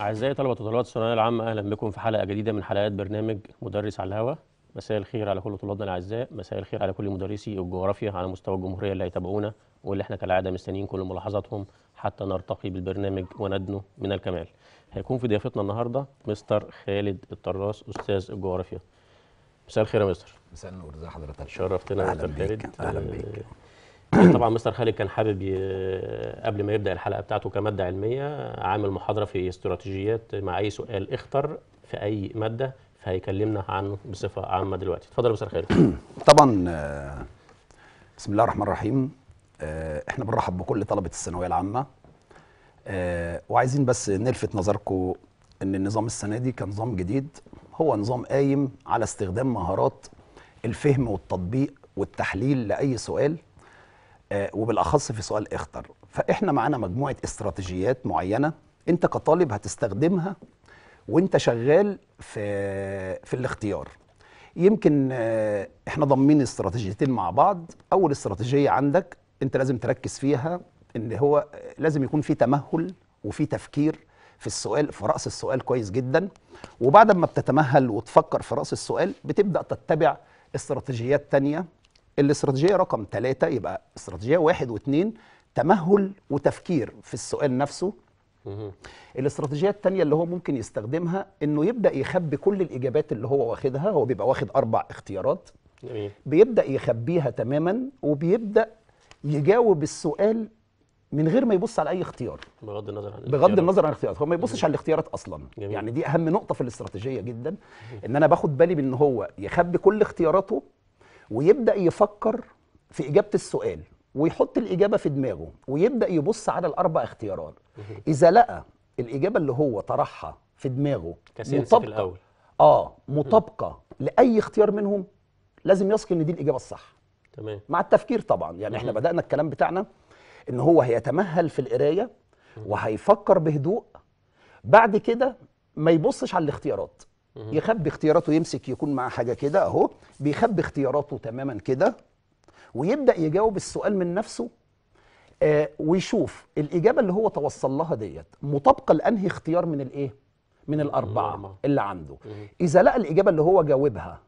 أعزائي طلبة وطلبات الثانوية العامة أهلا بكم في حلقة جديدة من حلقات برنامج مدرس على الهوا مساء الخير على كل طلابنا الأعزاء مساء الخير على كل مدرسي الجغرافيا على مستوى الجمهورية اللي هيتابعونا واللي احنا كالعادة مستنيين كل ملاحظاتهم حتى نرتقي بالبرنامج وندنو من الكمال هيكون في ضيافتنا النهاردة مستر خالد الطراس أستاذ الجغرافيا مساء الخير يا مستر مساء النور ازي حضرتك شرفتنا يا مستر خالد اهلا اهلا بيك طبعا مستر خالد كان حابب قبل ما يبدا الحلقه بتاعته كماده علميه عامل محاضره في استراتيجيات مع اي سؤال اختر في اي ماده فهيكلمنا عنه بصفه عامه دلوقتي اتفضل يا مستر خالد طبعا آه، بسم الله الرحمن الرحيم آه، احنا بنرحب بكل طلبه الثانويه العامه آه، وعايزين بس نلفت نظركم ان النظام السنه دي كنظام جديد هو نظام قايم على استخدام مهارات الفهم والتطبيق والتحليل لاي سؤال آه، وبالاخص في سؤال اختر فاحنا معانا مجموعه استراتيجيات معينه انت كطالب هتستخدمها وانت شغال في في الاختيار يمكن آه، احنا ضمين استراتيجيتين مع بعض اول استراتيجيه عندك انت لازم تركز فيها ان هو آه، لازم يكون في تمهل وفي تفكير في السؤال في راس السؤال كويس جدا وبعد ما بتتمهل وتفكر في راس السؤال بتبدا تتبع استراتيجيات تانية الاستراتيجيه رقم ثلاثة يبقى استراتيجيه واحد واثنين تمهل وتفكير في السؤال نفسه الاستراتيجيه الثانيه اللي هو ممكن يستخدمها انه يبدا يخبي كل الاجابات اللي هو واخدها هو بيبقى واخد اربع اختيارات جميل. بيبدا يخبيها تماما وبيبدا يجاوب السؤال من غير ما يبص على اي اختيار بغض النظر عن الاختيارات. بغض النظر عن الاختيارات هو ما يبصش على الاختيارات اصلا جميل. يعني دي اهم نقطه في الاستراتيجيه جدا ان انا باخد بالي من ان هو يخبي كل اختياراته ويبدا يفكر في اجابه السؤال ويحط الاجابه في دماغه ويبدا يبص على الاربع اختيارات اذا لقى الاجابه اللي هو طرحها في دماغه مطابقه في الاول اه مطابقه لاي اختيار منهم لازم يثق ان دي الاجابه الصح تمام مع التفكير طبعا يعني احنا بدانا الكلام بتاعنا ان هو هيتمهل في القرايه وهيفكر بهدوء بعد كده ما يبصش على الاختيارات يخبي اختياراته يمسك يكون مع حاجه كده اهو بيخبي اختياراته تماما كده ويبدا يجاوب السؤال من نفسه آه ويشوف الاجابه اللي هو توصل لها ديت مطابقه لانهي اختيار من الايه من الاربعه اللي عنده اذا لقى الاجابه اللي هو جاوبها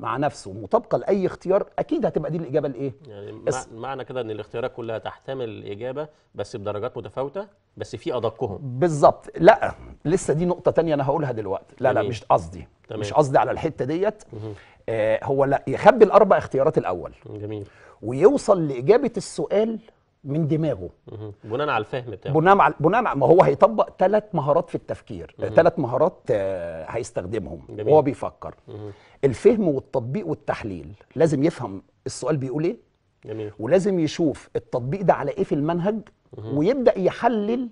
مع نفسه مطابقه لاي اختيار اكيد هتبقى دي الاجابه الايه يعني بس معنى كده ان الاختيارات كلها تحتمل الاجابه بس بدرجات متفاوته بس في ادقهم بالظبط لا لسه دي نقطه تانية انا هقولها دلوقتي لا تمام. لا مش قصدي تمام. مش قصدي على الحته ديت آه هو لا يخبي الاربع اختيارات الاول جميل ويوصل لاجابه السؤال من دماغه بناء على الفهم بتاعه بناء على بناء على ما هو هيطبق ثلاث مهارات في التفكير ثلاث مهارات آه، هيستخدمهم وهو بيفكر مه. الفهم والتطبيق والتحليل لازم يفهم السؤال بيقول ايه جميل. ولازم يشوف التطبيق ده على ايه في المنهج مه. ويبدا يحلل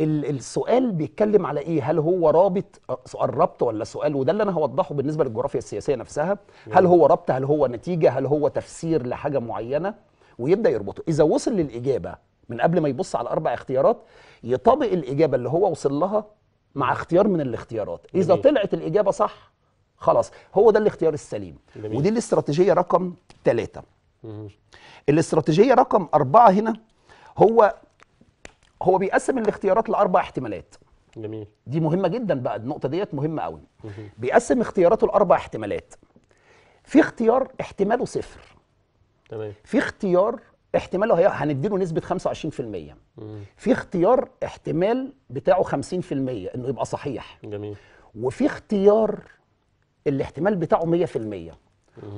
السؤال بيتكلم على ايه هل هو رابط آه، سؤال ربط ولا سؤال وده اللي انا هوضحه بالنسبه للجغرافيا السياسيه نفسها هل هو ربط هل هو نتيجه هل هو تفسير لحاجه معينه ويبدا يربطه اذا وصل للاجابه من قبل ما يبص على اربع اختيارات يطابق الاجابه اللي هو وصل لها مع اختيار من الاختيارات اذا جميل. طلعت الاجابه صح خلاص هو ده الاختيار السليم جميل. ودي الاستراتيجيه رقم ثلاثة الاستراتيجيه رقم أربعة هنا هو هو بيقسم الاختيارات لاربع احتمالات جميل دي مهمه جدا بقى النقطه ديت مهمه قوي بيقسم اختياراته لاربع احتمالات في اختيار احتماله صفر تمام في اختيار احتماله هي... هنديله نسبه 25% مم. في اختيار احتمال بتاعه 50% انه يبقى صحيح جميل وفي اختيار الاحتمال بتاعه 100% مم.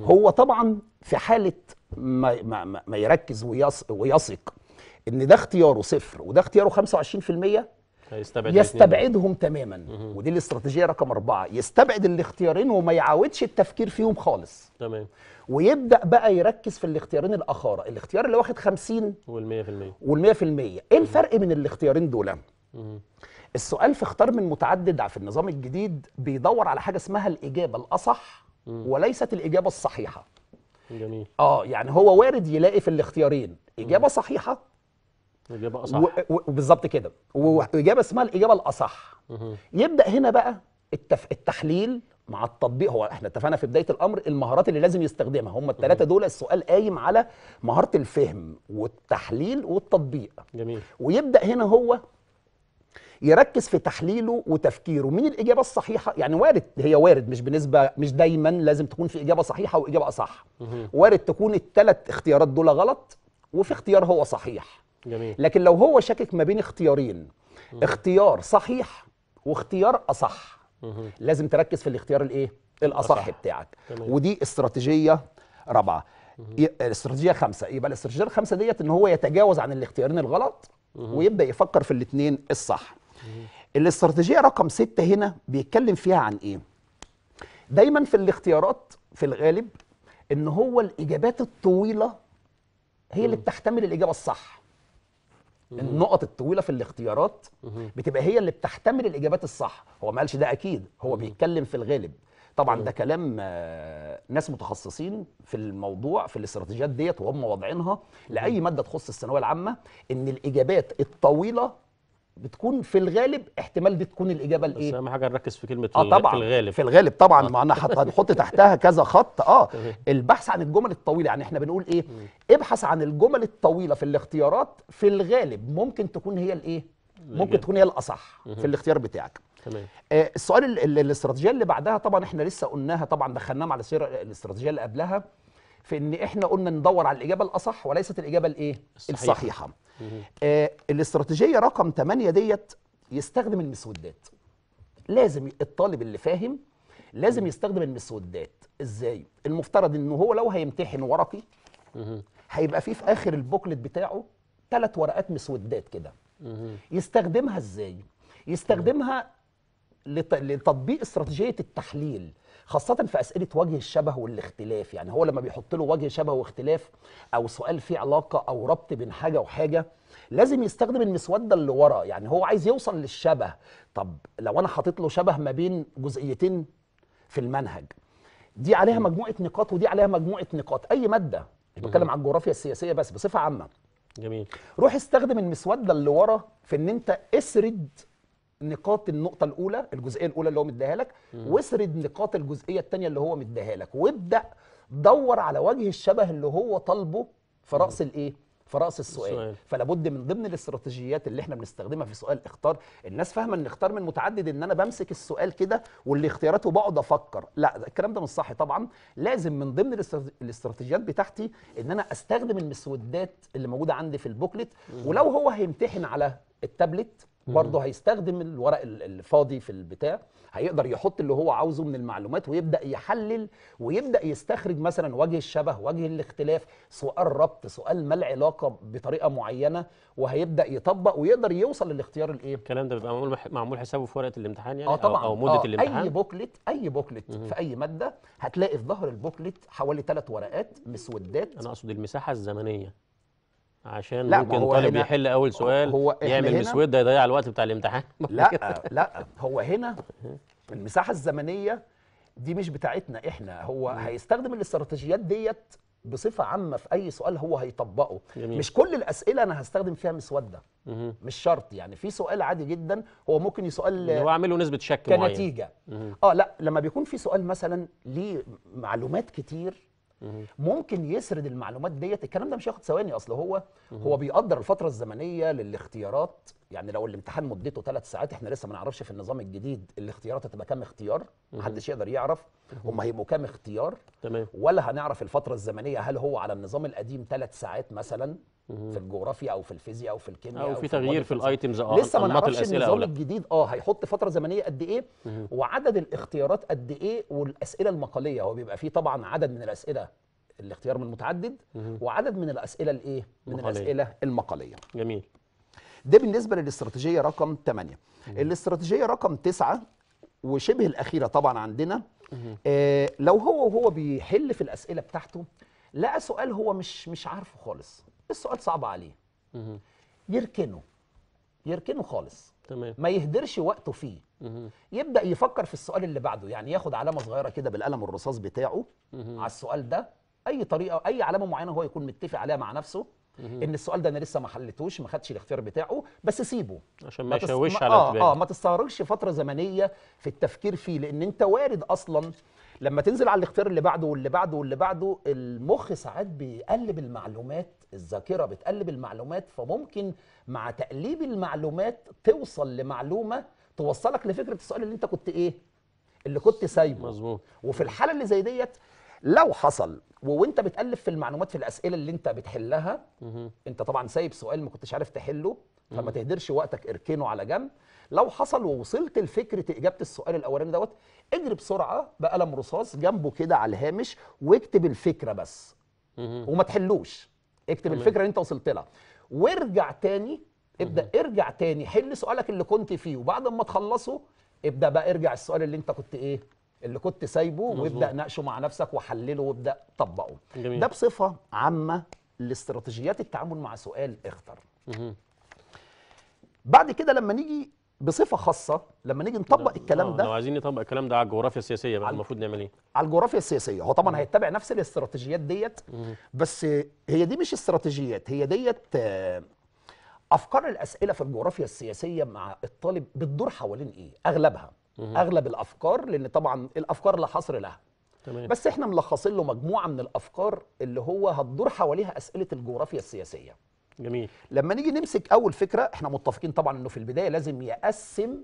هو طبعا في حاله ما, ما, ما يركز ويص... ويثق ان ده اختياره صفر وده اختياره 25% يستبعدهم تماما ودي الاستراتيجيه رقم أربعة يستبعد الاختيارين وما يعاودش التفكير فيهم خالص تمام ويبدا بقى يركز في الاختيارين الاخر الاختيار اللي واخد 50 وال100% وال100% ايه الفرق من الاختيارين دول السؤال في اختار من متعدد في النظام الجديد بيدور على حاجه اسمها الاجابه الاصح وليست الاجابه الصحيحه جميل اه يعني هو وارد يلاقي في الاختيارين اجابه صحيحه اجابه اصح بالظبط كده واجابه اسمها الاجابه الاصح يبدا هنا بقى التف... التحليل مع التطبيق هو احنا اتفقنا في بدايه الامر المهارات اللي لازم يستخدمها هم الثلاثه دول السؤال قايم على مهاره الفهم والتحليل والتطبيق جميل ويبدا هنا هو يركز في تحليله وتفكيره مين الاجابه الصحيحه يعني وارد هي وارد مش بنسبه مش دايما لازم تكون في اجابه صحيحه واجابه اصح وارد تكون الثلاث اختيارات دول غلط وفي اختيار هو صحيح جميل. لكن لو هو شاكك ما بين اختيارين مم. اختيار صحيح واختيار اصح مم. لازم تركز في الاختيار الايه الاصح أصح. بتاعك جميل. ودي استراتيجيه رابعه الاستراتيجيه خمسه يبقى الاستراتيجيه الخمسه ديت ان هو يتجاوز عن الاختيارين الغلط ويبدا يفكر في الاثنين الصح الاستراتيجيه رقم ستة هنا بيتكلم فيها عن ايه دايما في الاختيارات في الغالب ان هو الاجابات الطويله هي اللي بتحتمل الاجابه الصح النقط الطويله في الاختيارات بتبقى هي اللي بتحتمل الاجابات الصح هو ما قالش ده اكيد هو بيتكلم في الغالب طبعا ده كلام آه، ناس متخصصين في الموضوع في الاستراتيجيات ديت وهم واضعينها لاي ماده تخص الثانويه العامه ان الاجابات الطويله بتكون في الغالب احتمال دي تكون الاجابه الايه بس اهم حاجه نركز في كلمه آه طبعا في الغالب في الغالب طبعا آه. ما انا هنحط تحتها كذا خط اه البحث عن الجمل الطويله يعني احنا بنقول ايه ابحث عن الجمل الطويله في الاختيارات في الغالب ممكن تكون هي الايه ممكن تكون هي الاصح في الاختيار بتاعك تمام آه السؤال الاستراتيجيه اللي بعدها طبعا احنا لسه قلناها طبعا دخلناها على السيره الاستراتيجيه اللي قبلها في ان احنا قلنا ندور على الاجابه الاصح وليست الاجابه الايه الصحيحه, الصحيحة. آه الاستراتيجيه رقم 8 ديت يستخدم المسودات لازم الطالب اللي فاهم لازم يستخدم المسودات ازاي المفترض ان هو لو هيمتحن ورقي هيبقى فيه في اخر البوكلت بتاعه ثلاث ورقات مسودات كده يستخدمها ازاي يستخدمها لتطبيق استراتيجيه التحليل خاصه في اسئله وجه الشبه والاختلاف يعني هو لما بيحط له وجه شبه واختلاف او سؤال فيه علاقه او ربط بين حاجه وحاجه لازم يستخدم المسوده اللي ورا يعني هو عايز يوصل للشبه طب لو انا حاطط له شبه ما بين جزئيتين في المنهج دي عليها مجموعه نقاط ودي عليها مجموعه نقاط اي ماده مش بتكلم عن الجغرافيا السياسيه بس بصفه عامه جميل روح استخدم المسوده اللي ورا في ان انت اسرد نقاط النقطة الأولى الجزئية الأولى اللي هو مديها لك واسرد نقاط الجزئية الثانية اللي هو مديها لك وابدأ دور على وجه الشبه اللي هو طالبه في رأس الإيه؟ في رأس السؤال. السؤال فلا بد من ضمن الاستراتيجيات اللي احنا بنستخدمها في سؤال اختار الناس فاهمه ان اختار من متعدد ان انا بمسك السؤال كده واللي اختياراته بقعد افكر لا الكلام ده مش صح طبعا لازم من ضمن الاستراتيجيات بتاعتي ان انا استخدم المسودات اللي موجوده عندي في البوكلت ولو هو هيمتحن على التابلت برضه هيستخدم الورق الفاضي في البتاع هيقدر يحط اللي هو عاوزه من المعلومات ويبدا يحلل ويبدا يستخرج مثلا وجه الشبه وجه الاختلاف سؤال ربط سؤال ما العلاقه بطريقه معينه وهيبدا يطبق ويقدر يوصل للاختيار الايه الكلام ده بيبقى معمول معمول حسابه في ورقه الامتحان يعني اه طبعا او, أو مده آه الامتحان اي بوكلت اي بوكلت مم. في اي ماده هتلاقي في ظهر البوكلت حوالي ثلاث ورقات مسودات انا اقصد المساحه الزمنيه عشان لا ممكن طالب يحل اول سؤال هو يعمل مسود ده يضيع الوقت بتاع الامتحان لا لا هو هنا المساحه الزمنيه دي مش بتاعتنا احنا هو م. هيستخدم الاستراتيجيات ديت بصفه عامه في اي سؤال هو هيطبقه جميل. مش كل الاسئله انا هستخدم فيها مسوده مه. مش شرط يعني في سؤال عادي جدا هو ممكن يسؤال هو عامله نسبه شك كنتيجه اه لا لما بيكون في سؤال مثلا ليه معلومات كتير ممكن يسرد المعلومات ديت الكلام ده مش هياخد ثواني اصل هو هو بيقدر الفتره الزمنيه للاختيارات يعني لو الامتحان مدته ثلاث ساعات احنا لسه ما نعرفش في النظام الجديد الاختيارات هتبقى كام اختيار محدش يقدر يعرف هم هيبقوا كام اختيار تمام ولا هنعرف الفتره الزمنيه هل هو على النظام القديم ثلاث ساعات مثلا في الجغرافيا او في الفيزياء او في الكيمياء او في تغيير في الايتمز اه لسه ما نعرفش النظام الجديد اه هيحط فتره زمنيه قد ايه وعدد الاختيارات قد ايه والاسئله المقاليه هو بيبقى فيه طبعا عدد من الاسئله الاختيار من المتعدد وعدد من الاسئله الايه من الاسئله المقاليه جميل ده بالنسبه للاستراتيجيه رقم 8 الاستراتيجيه رقم 9 وشبه الاخيره طبعا عندنا آه لو هو وهو بيحل في الاسئله بتاعته لقى سؤال هو مش مش عارفه خالص السؤال صعب عليه يركنه يركنه خالص تمام ما يهدرش وقته فيه يبدا يفكر في السؤال اللي بعده يعني ياخد علامه صغيره كده بالقلم الرصاص بتاعه على السؤال ده اي طريقه اي علامه معينه هو يكون متفق عليها مع نفسه ان السؤال ده انا لسه ما حلتوش ما خدش الاختيار بتاعه بس سيبه عشان ما يشوش على آه, اه ما تستغرقش فتره زمنيه في التفكير فيه لان انت وارد اصلا لما تنزل على الاختيار اللي بعده واللي بعده واللي بعده المخ ساعات بيقلب المعلومات الذاكره بتقلب المعلومات فممكن مع تقليب المعلومات توصل لمعلومه توصلك لفكره السؤال اللي انت كنت ايه اللي كنت سايبه مظبوط وفي الحاله اللي زي ديت لو حصل وانت بتالف في المعلومات في الاسئله اللي انت بتحلها انت طبعا سايب سؤال ما كنتش عارف تحله فما تهدرش وقتك اركنه على جنب لو حصل ووصلت لفكره اجابه السؤال الاولاني دوت اجري بسرعه بقلم رصاص جنبه كده على الهامش واكتب الفكره بس وما تحلوش اكتب مه. الفكره اللي انت وصلت لها وارجع تاني ابدا ارجع تاني حل سؤالك اللي كنت فيه وبعد ما تخلصه ابدا بقى ارجع السؤال اللي انت كنت ايه اللي كنت سايبه وابدا ناقشه مع نفسك وحلله وابدا طبقه جميل. ده بصفه عامه لاستراتيجيات التعامل مع سؤال اختر مه. بعد كده لما نيجي بصفه خاصه لما نيجي نطبق ده الكلام آه، ده لو عايزين نطبق الكلام ده على الجغرافيا السياسيه بقى المفروض نعمل ايه على الجغرافيا السياسيه هو طبعا هيتبع نفس الاستراتيجيات ديت بس هي دي مش استراتيجيات هي ديت آه، افكار الاسئله في الجغرافيا السياسيه مع الطالب بتدور حوالين ايه اغلبها اغلب الافكار لان طبعا الافكار لا حصر لها تمام. بس احنا ملخصين له مجموعه من الافكار اللي هو هتدور حواليها اسئله الجغرافيا السياسيه جميل لما نيجي نمسك اول فكره احنا متفقين طبعا انه في البدايه لازم يقسم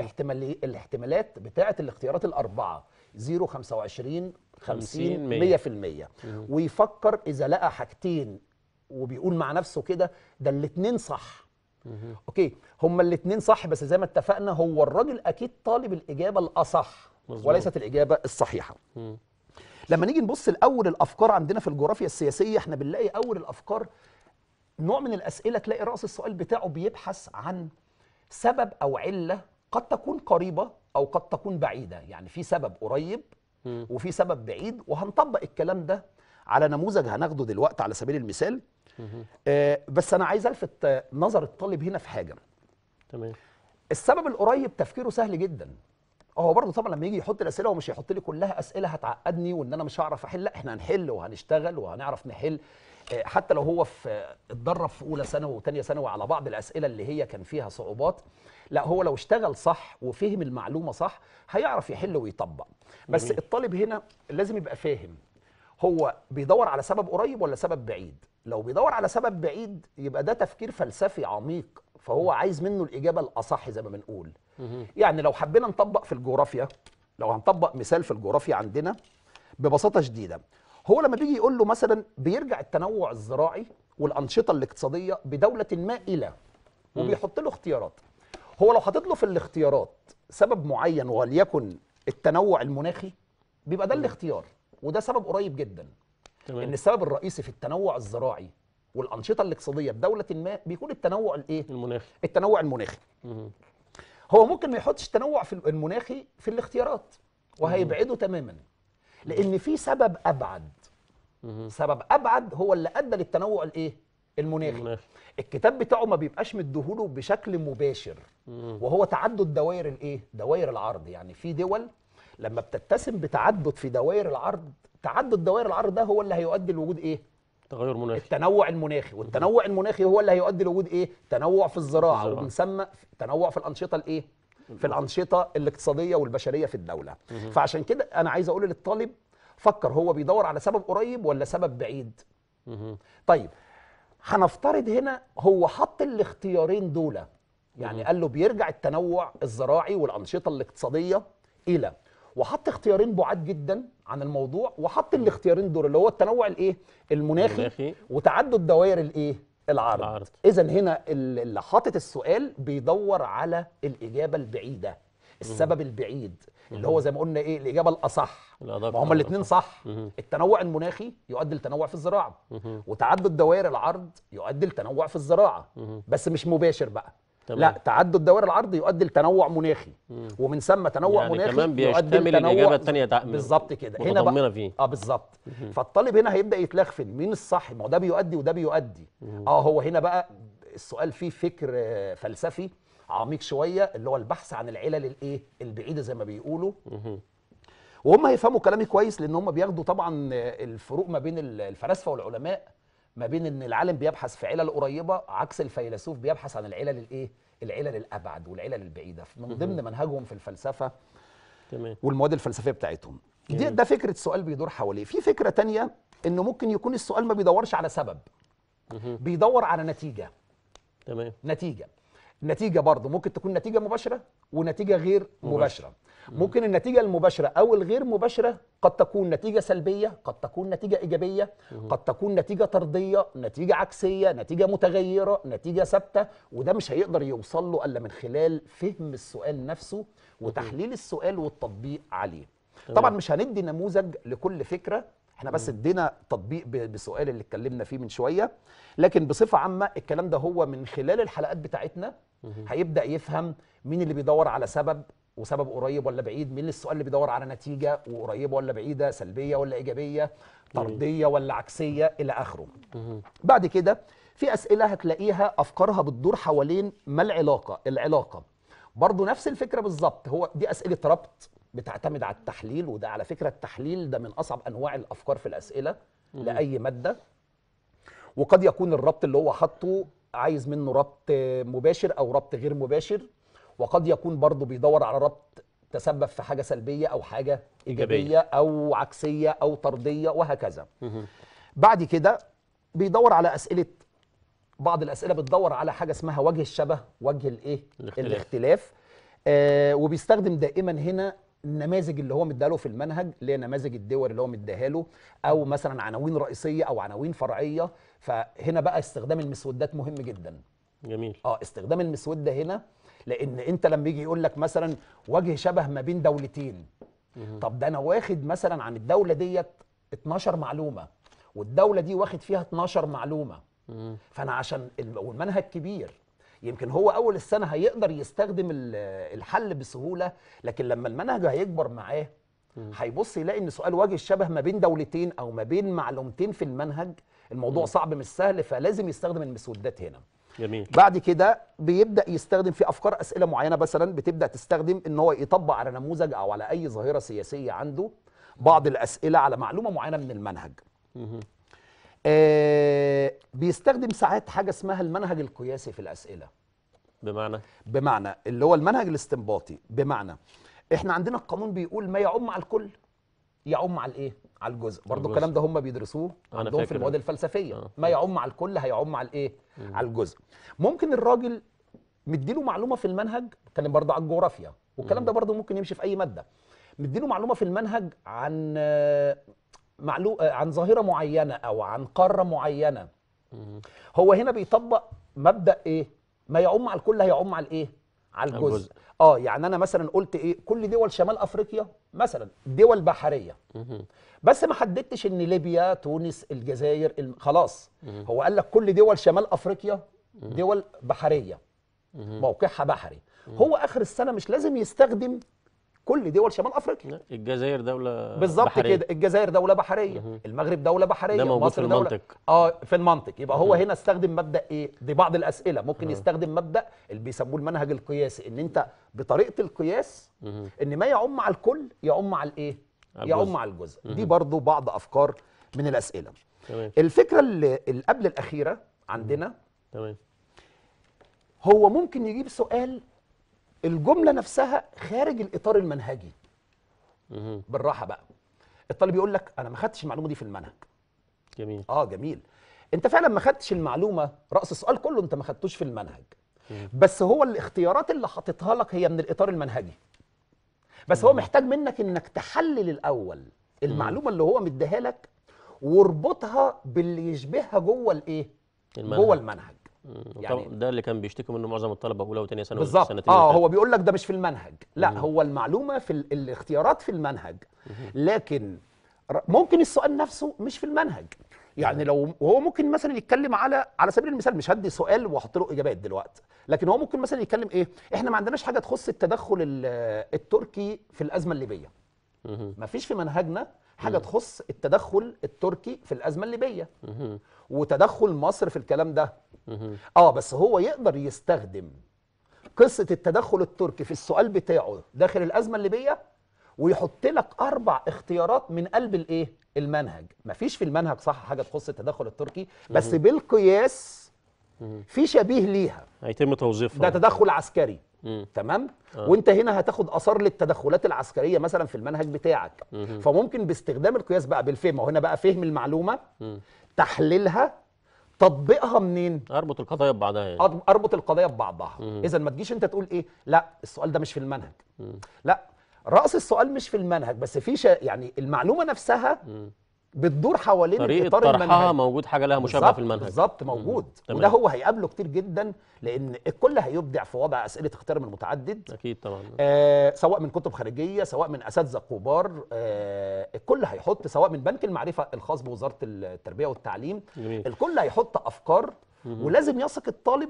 احتمال الاحتمالات بتاعه الاختيارات الاربعه 0 25 50 100% ويفكر اذا لقى حاجتين وبيقول مع نفسه كده ده الاثنين صح اوكي هما الاثنين صح بس زي ما اتفقنا هو الراجل اكيد طالب الاجابه الاصح مزبوط. وليست الاجابه الصحيحه لما نيجي نبص لاول الافكار عندنا في الجغرافيا السياسيه احنا بنلاقي اول الافكار نوع من الاسئله تلاقي راس السؤال بتاعه بيبحث عن سبب او عله قد تكون قريبه او قد تكون بعيده يعني في سبب قريب وفي سبب بعيد وهنطبق الكلام ده على نموذج هناخده دلوقتي على سبيل المثال آه بس انا عايز الفت نظر الطالب هنا في حاجه تمام السبب القريب تفكيره سهل جدا هو برضه طبعا لما يجي يحط الاسئله هو مش هيحط لي كلها اسئله هتعقدني وان انا مش هعرف احل لا احنا هنحل وهنشتغل وهنعرف نحل آه، حتى لو هو في اتدرب في اولى ثانوي وثانيه ثانوي على بعض الاسئله اللي هي كان فيها صعوبات لا هو لو اشتغل صح وفهم المعلومه صح هيعرف يحل ويطبق بس الطالب هنا لازم يبقى فاهم هو بيدور على سبب قريب ولا سبب بعيد لو بيدور على سبب بعيد يبقى ده تفكير فلسفي عميق فهو عايز منه الإجابة الأصح زي ما بنقول يعني لو حبينا نطبق في الجغرافيا لو هنطبق مثال في الجغرافيا عندنا ببساطة شديدة هو لما بيجي يقول له مثلا بيرجع التنوع الزراعي والأنشطة الاقتصادية بدولة ما إلى وبيحط له اختيارات هو لو حاطط له في الاختيارات سبب معين وليكن التنوع المناخي بيبقى ده الاختيار وده سبب قريب جدا تمام. ان السبب الرئيسي في التنوع الزراعي والانشطه الاقتصاديه بدوله ما بيكون التنوع الايه المناخي التنوع المناخي هو ممكن ما يحطش تنوع في المناخي في الاختيارات وهيبعده تماما لان في سبب ابعد سبب ابعد هو اللي ادى للتنوع الايه المناخي الكتاب بتاعه ما بيبقاش مديهوله بشكل مباشر وهو تعدد دوائر الايه دوائر العرض يعني في دول لما بتتسم بتعدد في دوائر العرض تعدد دوائر العرض ده هو اللي هيؤدي لوجود ايه تغير مناخي التنوع المناخي والتنوع المناخي هو اللي هيؤدي لوجود ايه تنوع في الزراعه, الزراعة. وبنسمى تنوع في الانشطه الايه في الانشطه الاقتصاديه والبشريه في الدوله فعشان كده انا عايز اقول للطالب فكر هو بيدور على سبب قريب ولا سبب بعيد طيب هنفترض هنا هو حط الاختيارين دول يعني قال له بيرجع التنوع الزراعي والانشطه الاقتصاديه الى وحط اختيارين بعاد جدا عن الموضوع وحط الاختيارين دول اللي هو التنوع الايه المناخي, المناخي. وتعدد دوائر الايه العرض, العرض. اذا هنا اللي حاطط السؤال بيدور على الاجابه البعيده السبب البعيد اللي هو زي ما قلنا ايه الاجابه الاصح ما هما الاثنين صح التنوع المناخي يؤدي لتنوع في الزراعه وتعدد دوائر العرض يؤدي لتنوع في الزراعه بس مش مباشر بقى لا تعدد دوائر العرض يؤدي لتنوع مناخي مم. ومن ثم تنوع يعني مناخي كمان بيشتمل الاجابه الثانيه بالظبط كده هنا بقى فيه. اه بالظبط فالطالب هنا هيبدا يتلخفن مين الصح ما هو ده بيؤدي وده بيؤدي مم. اه هو هنا بقى السؤال فيه فكر آه، فلسفي عميق شويه اللي هو البحث عن العلل الايه البعيده زي ما بيقولوا وهم هيفهموا كلامي كويس لان هم بياخدوا طبعا آه، الفروق ما بين الفلاسفه والعلماء ما بين ان العالم بيبحث في علل قريبه عكس الفيلسوف بيبحث عن العلل الايه العلل الابعد والعلل البعيده من ضمن منهجهم في الفلسفه تمام والمواد الفلسفيه بتاعتهم دي ده فكره سؤال بيدور حواليه في فكره تانية انه ممكن يكون السؤال ما بيدورش على سبب بيدور على نتيجه تمام نتيجه نتيجه برضه ممكن تكون نتيجه مباشره ونتيجه غير مباشره, مباشرة. ممكن النتيجه المباشره او الغير مباشره قد تكون نتيجه سلبيه قد تكون نتيجه ايجابيه قد تكون نتيجه طرديه نتيجه عكسيه نتيجه متغيره نتيجه ثابته وده مش هيقدر يوصل له الا من خلال فهم السؤال نفسه وتحليل السؤال والتطبيق عليه طبعا مش هندي نموذج لكل فكره احنا بس ادينا تطبيق بسؤال اللي اتكلمنا فيه من شويه لكن بصفه عامه الكلام ده هو من خلال الحلقات بتاعتنا هيبدا يفهم مين اللي بيدور على سبب وسبب قريب ولا بعيد مين السؤال اللي بيدور على نتيجه وقريبه ولا بعيده سلبيه ولا ايجابيه طرديه ولا عكسيه الى اخره بعد كده في اسئله هتلاقيها افكارها بتدور حوالين ما العلاقه العلاقه برضه نفس الفكره بالظبط هو دي اسئله ربط بتعتمد على التحليل وده على فكره التحليل ده من اصعب انواع الافكار في الاسئله لاي ماده وقد يكون الربط اللي هو حاطه عايز منه ربط مباشر او ربط غير مباشر وقد يكون برضه بيدور على ربط تسبب في حاجه سلبيه او حاجه ايجابيه, إيجابية او عكسيه او طرديه وهكذا بعد كده بيدور على اسئله بعض الاسئله بتدور على حاجه اسمها وجه الشبه وجه الايه الاختلاف, الاختلاف. آه وبيستخدم دائما هنا النماذج اللي هو مداله له في المنهج اللي هي نماذج الدول اللي هو مداها له او مثلا عناوين رئيسيه او عناوين فرعيه فهنا بقى استخدام المسودات مهم جدا جميل اه استخدام المسوده هنا لان انت لما يجي يقول لك مثلا وجه شبه ما بين دولتين طب ده انا واخد مثلا عن الدوله ديت 12 معلومه والدوله دي واخد فيها 12 معلومه فانا عشان والمنهج كبير يمكن هو اول السنه هيقدر يستخدم الحل بسهوله لكن لما المنهج هيكبر معاه هيبص يلاقي ان سؤال وجه الشبه ما بين دولتين او ما بين معلومتين في المنهج الموضوع صعب مش سهل فلازم يستخدم المسودات هنا جميل بعد كده بيبدا يستخدم في افكار اسئله معينه مثلا بتبدا تستخدم ان هو يطبق على نموذج او على اي ظاهره سياسيه عنده بعض الاسئله على معلومه معينه من المنهج آه بيستخدم ساعات حاجه اسمها المنهج القياسي في الاسئله بمعنى بمعنى اللي هو المنهج الاستنباطي بمعنى احنا عندنا القانون بيقول ما يعم على الكل يعم على الايه على الجزء برضو الكلام ده هم بيدرسوه عندهم في المواد الفلسفيه آه. ما يعم على الكل هيعم على الايه على الجزء ممكن الراجل مديله معلومه في المنهج كان برضه على الجغرافيا والكلام ده برضه ممكن يمشي في اي ماده مديله معلومه في المنهج عن آه، معلو... آه، عن ظاهره معينه او عن قاره معينه هو هنا بيطبق مبدا ايه ما يعم على الكل هيعم على الايه على الجزء. الجزء اه يعني انا مثلا قلت ايه كل دول شمال افريقيا مثلا دول بحريه بس ما حددتش ان ليبيا تونس الجزائر خلاص هو قال لك كل دول شمال افريقيا دول بحريه موقعها بحري هو اخر السنه مش لازم يستخدم كل دول شمال افريقيا الجزائر دوله بالظبط كده الجزائر دوله بحريه مه. المغرب دوله بحريه مصر في المنطق. دوله اه في المنطق يبقى هو هنا استخدم مبدا ايه دي بعض الاسئله ممكن مه. يستخدم مبدا اللي بيسموه المنهج القياسي ان انت بطريقه القياس مه. ان ما يعم على الكل يعم على الايه يعم على الجزء مه. دي برضو بعض افكار من الاسئله تمام. الفكره اللي قبل الاخيره عندنا تمام هو ممكن يجيب سؤال الجمله نفسها خارج الاطار المنهجي بالراحه بقى الطالب يقول لك انا ما خدتش المعلومه دي في المنهج جميل اه جميل انت فعلا ما خدتش المعلومه راس السؤال كله انت ما خدتوش في المنهج بس هو الاختيارات اللي حاططها لك هي من الاطار المنهجي بس هو محتاج منك انك تحلل الاول المعلومه اللي هو مديها لك واربطها باللي يشبهها جوه الايه جوه المنهج يعني ده اللي كان بيشتكي منه معظم الطلبه اولى وثانيه ثانوي بالظبط اه هو بيقول لك ده مش في المنهج لا مم. هو المعلومه في الاختيارات في المنهج لكن ممكن السؤال نفسه مش في المنهج يعني لو هو ممكن مثلا يتكلم على على سبيل المثال مش هدي سؤال واحط له اجابات دلوقتي لكن هو ممكن مثلا يتكلم ايه احنا ما عندناش حاجه تخص التدخل التركي في الازمه الليبيه ما فيش في منهجنا حاجه تخص التدخل التركي في الازمه الليبيه وتدخل مصر في الكلام ده اه بس هو يقدر يستخدم قصه التدخل التركي في السؤال بتاعه داخل الازمه الليبيه ويحط لك اربع اختيارات من قلب الايه المنهج مفيش في المنهج صح حاجه تخص التدخل التركي بس بالقياس في شبيه ليها هيتم توظيفها ده تدخل عسكري مم. تمام آه. وانت هنا هتاخد اثار للتدخلات العسكريه مثلا في المنهج بتاعك مم. فممكن باستخدام القياس بقى بالفهم وهنا بقى فهم المعلومه مم. تحليلها تطبيقها منين اربط القضايا ببعضها يعني. اربط القضايا ببعضها اذا ما تجيش انت تقول ايه لا السؤال ده مش في المنهج مم. لا راس السؤال مش في المنهج بس في شا يعني المعلومه نفسها مم. بتدور حوالين طريقه اطار طرحها موجود حاجه لها مشابهه في المنهج بالظبط موجود وده هو هيقابله كتير جدا لان الكل هيبدع في وضع اسئله اختيار من المتعدد اكيد طبعا آه سواء من كتب خارجيه سواء من اساتذه كبار آه الكل هيحط سواء من بنك المعرفه الخاص بوزاره التربيه والتعليم جميل. الكل هيحط افكار مم. ولازم يثق الطالب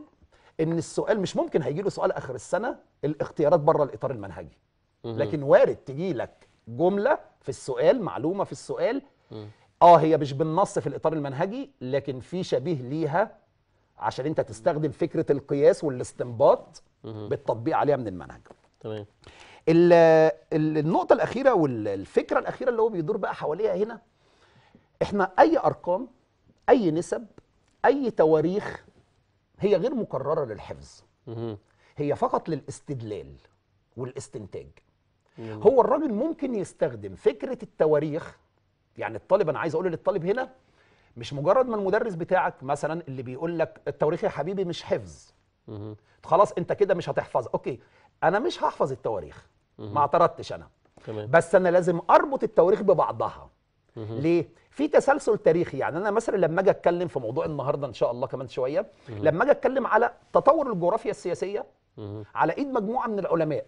ان السؤال مش ممكن هيجي له سؤال اخر السنه الاختيارات بره الاطار المنهجي مم. لكن وارد تجي لك جمله في السؤال معلومه في السؤال اه هي مش بالنص في الاطار المنهجي لكن في شبيه ليها عشان انت تستخدم فكره القياس والاستنباط بالتطبيق عليها من المنهج تمام النقطه الاخيره والفكره الاخيره اللي هو بيدور بقى حواليها هنا احنا اي ارقام اي نسب اي تواريخ هي غير مكرره للحفظ هي فقط للاستدلال والاستنتاج هو الراجل ممكن يستخدم فكره التواريخ يعني الطالب انا عايز اقول للطالب هنا مش مجرد ما المدرس بتاعك مثلا اللي بيقول لك التواريخ يا حبيبي مش حفظ خلاص انت كده مش هتحفظ اوكي انا مش هحفظ التواريخ ما اعترضتش انا تمام. بس انا لازم اربط التواريخ ببعضها ليه في تسلسل تاريخي يعني انا مثلا لما اجي اتكلم في موضوع النهارده ان شاء الله كمان شويه لما اجي اتكلم على تطور الجغرافيا السياسيه على ايد مجموعه من العلماء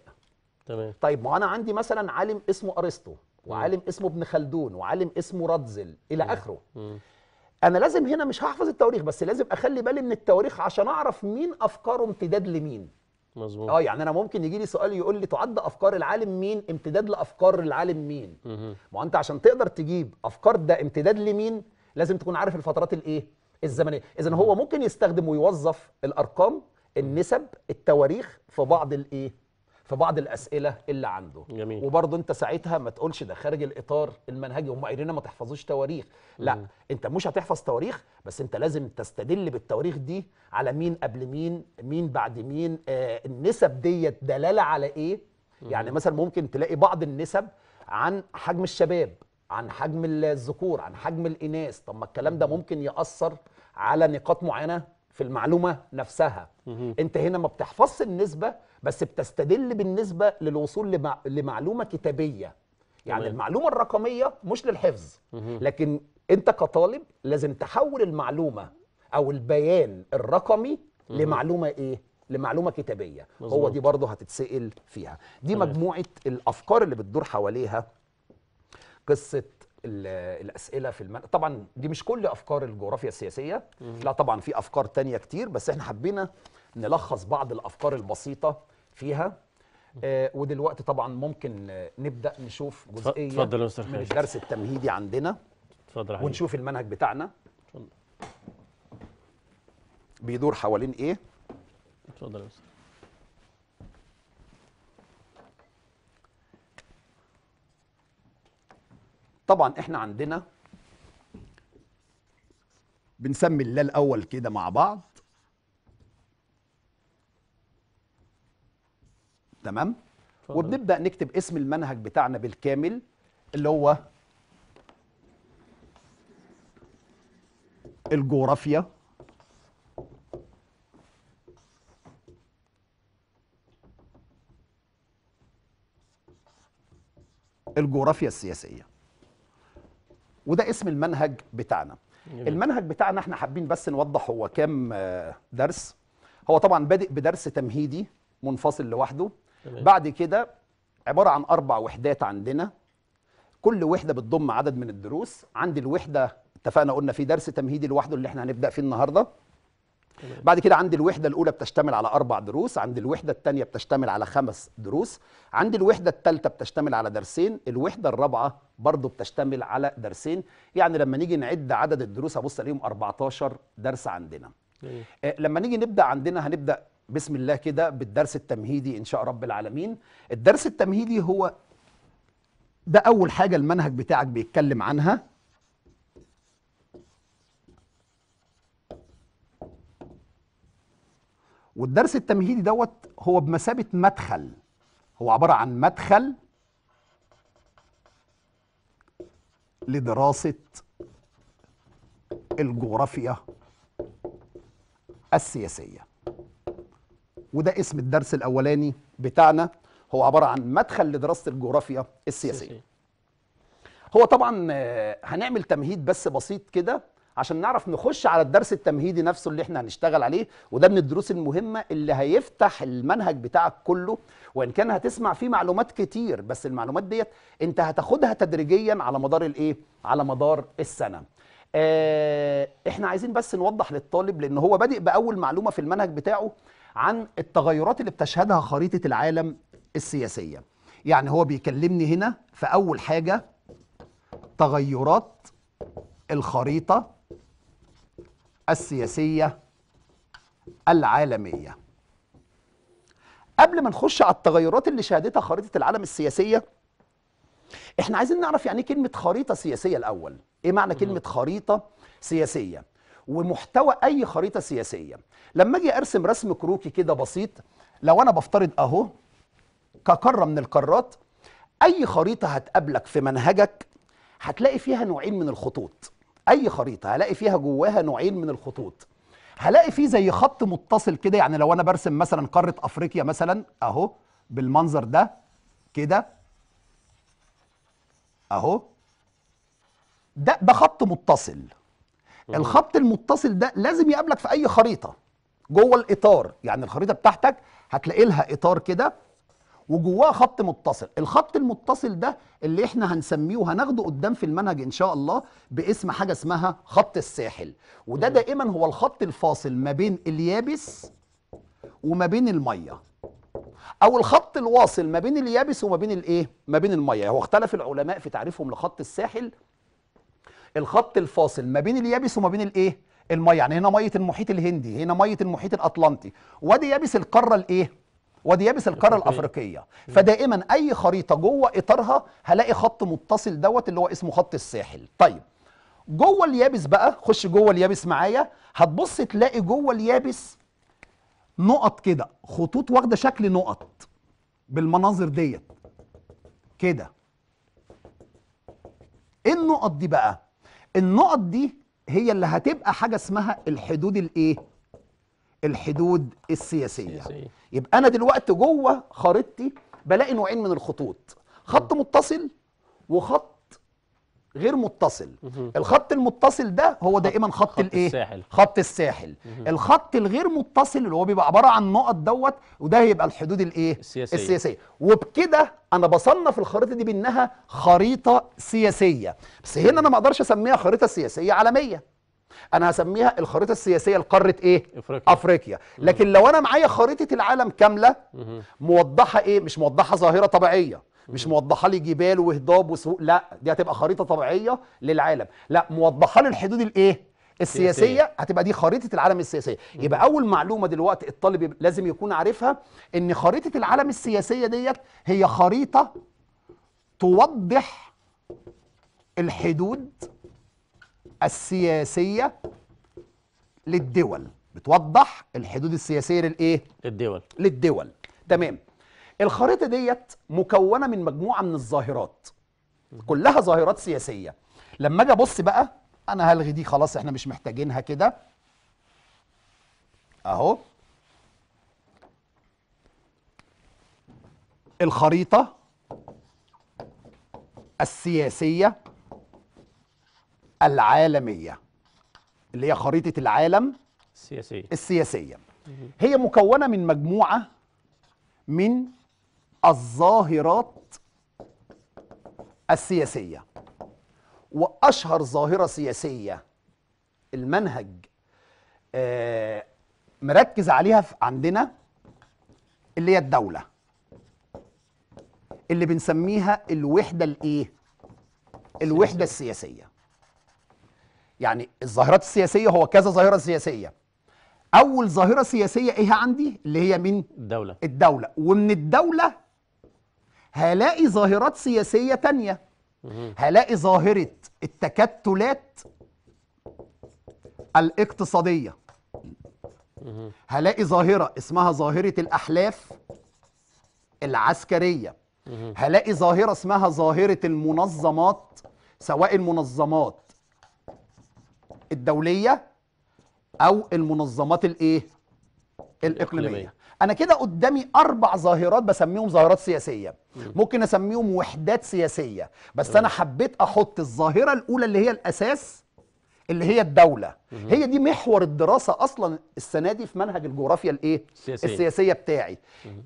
تمام طيب ما انا عندي مثلا عالم اسمه ارسطو وعالم اسمه ابن خلدون وعالم اسمه راتزل الى اخره انا لازم هنا مش هحفظ التواريخ بس لازم اخلي بالي من التواريخ عشان اعرف مين افكاره امتداد لمين مظبوط اه يعني انا ممكن يجي لي سؤال يقول لي تعد افكار العالم مين امتداد لافكار العالم مين ما انت عشان تقدر تجيب افكار ده امتداد لمين لازم تكون عارف الفترات الايه الزمنيه اذا هو ممكن يستخدم ويوظف الارقام النسب التواريخ في بعض الايه في بعض الاسئله اللي عنده جميل. وبرضه انت ساعتها ما تقولش ده خارج الاطار المنهجي هم قايلين ما تحفظوش تواريخ لا مم. انت مش هتحفظ تواريخ بس انت لازم تستدل بالتواريخ دي على مين قبل مين مين بعد مين آه النسب ديت دلاله على ايه مم. يعني مثلا ممكن تلاقي بعض النسب عن حجم الشباب عن حجم الذكور عن حجم الاناث طب ما الكلام ده ممكن ياثر على نقاط معينه في المعلومه نفسها مم. انت هنا ما بتحفظش النسبه بس بتستدل بالنسبه للوصول لمع... لمعلومه كتابيه يعني مم. المعلومه الرقميه مش للحفظ لكن انت كطالب لازم تحول المعلومه او البيان الرقمي لمعلومه ايه لمعلومه كتابيه مزبوط. هو دي برضه هتتسال فيها دي تمام. مجموعه الافكار اللي بتدور حواليها قصه الاسئله في المن... طبعا دي مش كل افكار الجغرافيا السياسيه مم. لا طبعا في افكار تانية كتير بس احنا حبينا نلخص بعض الافكار البسيطه فيها آه، ودلوقتي طبعا ممكن نبدا نشوف جزئيه اتفضل يا استاذ من الدرس التمهيدي عندنا اتفضل ونشوف المنهج بتاعنا اتفضل بيدور حوالين ايه اتفضل يا استاذ طبعا احنا عندنا بنسمي الله الاول كده مع بعض تمام فضل. وبنبدا نكتب اسم المنهج بتاعنا بالكامل اللي هو الجغرافيا الجغرافيا السياسيه وده اسم المنهج بتاعنا جميل. المنهج بتاعنا احنا حابين بس نوضح هو كام آه، درس هو طبعا بادئ بدرس تمهيدي منفصل لوحده تمام. بعد كده عباره عن اربع وحدات عندنا كل وحده بتضم عدد من الدروس عندي الوحده اتفقنا قلنا في درس تمهيدي لوحده اللي احنا هنبدا فيه النهارده تمام. بعد كده عندي الوحده الاولى بتشتمل على اربع دروس عندي الوحده الثانيه بتشتمل على خمس دروس عندي الوحده الثالثه بتشتمل على درسين الوحده الرابعه برضه بتشتمل على درسين يعني لما نيجي نعد عدد الدروس هبص عليهم 14 درس عندنا إيه. لما نيجي نبدا عندنا هنبدا بسم الله كده بالدرس التمهيدي ان شاء رب العالمين الدرس التمهيدي هو ده اول حاجه المنهج بتاعك بيتكلم عنها والدرس التمهيدي دوت هو بمثابه مدخل هو عباره عن مدخل لدراسه الجغرافيا السياسيه وده اسم الدرس الاولاني بتاعنا هو عباره عن مدخل لدراسه الجغرافيا السياسيه هو طبعا آه، هنعمل تمهيد بس بسيط كده عشان نعرف نخش على الدرس التمهيدي نفسه اللي احنا هنشتغل عليه وده من الدروس المهمه اللي هيفتح المنهج بتاعك كله وان كان هتسمع فيه معلومات كتير بس المعلومات ديت انت هتاخدها تدريجيا على مدار الايه على مدار السنه اه احنا عايزين بس نوضح للطالب لان هو بادئ باول معلومه في المنهج بتاعه عن التغيرات اللي بتشهدها خريطة العالم السياسية يعني هو بيكلمني هنا في أول حاجة تغيرات الخريطة السياسية العالمية قبل ما نخش على التغيرات اللي شهدتها خريطة العالم السياسية احنا عايزين نعرف يعني كلمة خريطة سياسية الأول ايه معنى كلمة خريطة سياسية ومحتوى اي خريطه سياسيه لما اجي ارسم رسم كروكي كده بسيط لو انا بفترض اهو كقاره من القارات اي خريطه هتقابلك في منهجك هتلاقي فيها نوعين من الخطوط اي خريطه هلاقي فيها جواها نوعين من الخطوط هلاقي فيه زي خط متصل كده يعني لو انا برسم مثلا قاره افريقيا مثلا اهو بالمنظر ده كده اهو ده ده خط متصل الخط المتصل ده لازم يقابلك في اي خريطه جوه الاطار يعني الخريطه بتاعتك هتلاقي لها اطار كده وجواه خط متصل الخط المتصل ده اللي احنا هنسميه وهناخده قدام في المنهج ان شاء الله باسم حاجه اسمها خط الساحل وده دائما هو الخط الفاصل ما بين اليابس وما بين الميه او الخط الواصل ما بين اليابس وما بين الايه ما بين الميه هو اختلف العلماء في تعريفهم لخط الساحل الخط الفاصل ما بين اليابس وما بين الايه الميه يعني هنا ميه المحيط الهندي هنا ميه المحيط الاطلنطي وادي يابس القاره الايه وادي يابس القاره الافريقيه فدائما اي خريطه جوه اطارها هلاقي خط متصل دوت اللي هو اسمه خط الساحل طيب جوه اليابس بقى خش جوه اليابس معايا هتبص تلاقي جوه اليابس نقط كده خطوط واخده شكل نقط بالمناظر ديت كده ايه النقط دي بقى النقط دي هي اللي هتبقى حاجه اسمها الحدود الايه الحدود السياسيه يبقى انا دلوقتي جوه خريطتي بلاقي نوعين من الخطوط خط متصل وخط غير متصل الخط المتصل ده هو دائما خط, خط الايه الساحل. خط الساحل الخط الغير متصل اللي هو بيبقى عباره عن نقط دوت وده هيبقى الحدود الايه السياسيه, السياسية. وبكده انا بصنف الخريطه دي بانها خريطه سياسيه بس هنا انا ما اقدرش اسميها خريطه سياسيه عالميه انا هسميها الخريطه السياسيه لقاره ايه افريقيا, أفريقيا. لكن لو انا معايا خريطه العالم كامله موضحه ايه مش موضحه ظاهره طبيعيه مش موضحه لي جبال وهضاب وسوق لا دي هتبقى خريطه طبيعيه للعالم لا موضحه لي الحدود الايه السياسيه هتبقى دي خريطه العالم السياسيه يبقى اول معلومه دلوقتي الطالب لازم يكون عارفها ان خريطه العالم السياسيه ديت هي خريطه توضح الحدود السياسيه للدول بتوضح الحدود السياسيه للايه للدول للدول تمام الخريطة ديت مكونة من مجموعة من الظاهرات كلها ظاهرات سياسية لما اجي ابص بقى انا هلغي دي خلاص احنا مش محتاجينها كده اهو الخريطة السياسية العالمية اللي هي خريطة العالم السياسية السياسية هي مكونة من مجموعة من الظاهرات السياسية وأشهر ظاهرة سياسية المنهج آه، مركز عليها عندنا اللي هي الدولة اللي بنسميها الوحدة الإيه؟ الوحدة السياسية يعني الظاهرات السياسية هو كذا ظاهرة سياسية أول ظاهرة سياسية إيه عندي اللي هي من الدولة الدولة ومن الدولة هلاقي ظاهرات سياسية تانية هلاقي ظاهرة التكتلات الاقتصادية هلاقي ظاهرة اسمها ظاهرة الأحلاف العسكرية هلاقي ظاهرة اسمها ظاهرة المنظمات سواء المنظمات الدولية أو المنظمات الإيه؟ الإقليمية انا كده قدامي اربع ظاهرات بسميهم ظاهرات سياسيه ممكن اسميهم وحدات سياسيه بس انا حبيت احط الظاهره الاولى اللي هي الاساس اللي هي الدوله هي دي محور الدراسه اصلا السنه دي في منهج الجغرافيا الايه السياسية. السياسيه بتاعي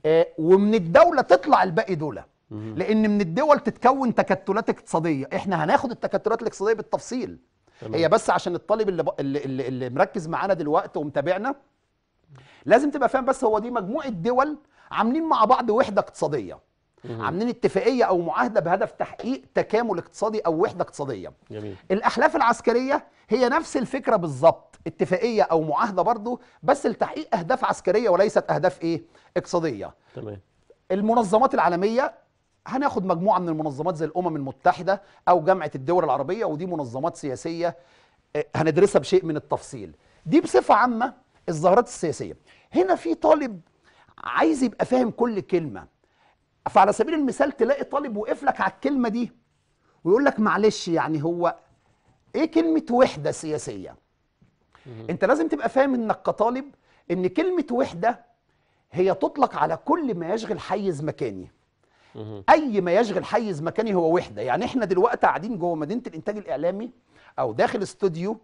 آه ومن الدوله تطلع الباقي دوله لان من الدول تتكون تكتلات اقتصاديه احنا هناخد التكتلات الاقتصاديه بالتفصيل هي بس عشان الطالب اللي, اللي, اللي مركز معانا دلوقتي ومتابعنا لازم تبقى فاهم بس هو دي مجموعه دول عاملين مع بعض وحده اقتصاديه عاملين اتفاقيه او معاهده بهدف تحقيق تكامل اقتصادي او وحده اقتصاديه جميل. الاحلاف العسكريه هي نفس الفكره بالظبط اتفاقيه او معاهده برضه بس لتحقيق اهداف عسكريه وليست اهداف ايه اقتصاديه تمام المنظمات العالميه هناخد مجموعه من المنظمات زي الامم المتحده او جامعه الدول العربيه ودي منظمات سياسيه آه، هندرسها بشيء من التفصيل دي بصفه عامه الظاهرات السياسيه هنا في طالب عايز يبقى فاهم كل كلمه فعلى سبيل المثال تلاقي طالب وقف لك على الكلمه دي ويقول لك معلش يعني هو ايه كلمه وحده سياسيه انت لازم تبقى فاهم انك كطالب ان كلمه وحده هي تطلق على كل ما يشغل حيز مكاني اي ما يشغل حيز مكاني هو وحده يعني احنا دلوقتي قاعدين جوه مدينه الانتاج الاعلامي او داخل استوديو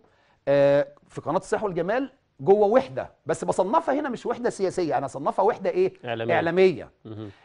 آه، في قناه الصحه والجمال جوه وحده بس بصنفها هنا مش وحده سياسيه انا صنفها وحده ايه اعلاميه, إعلامية.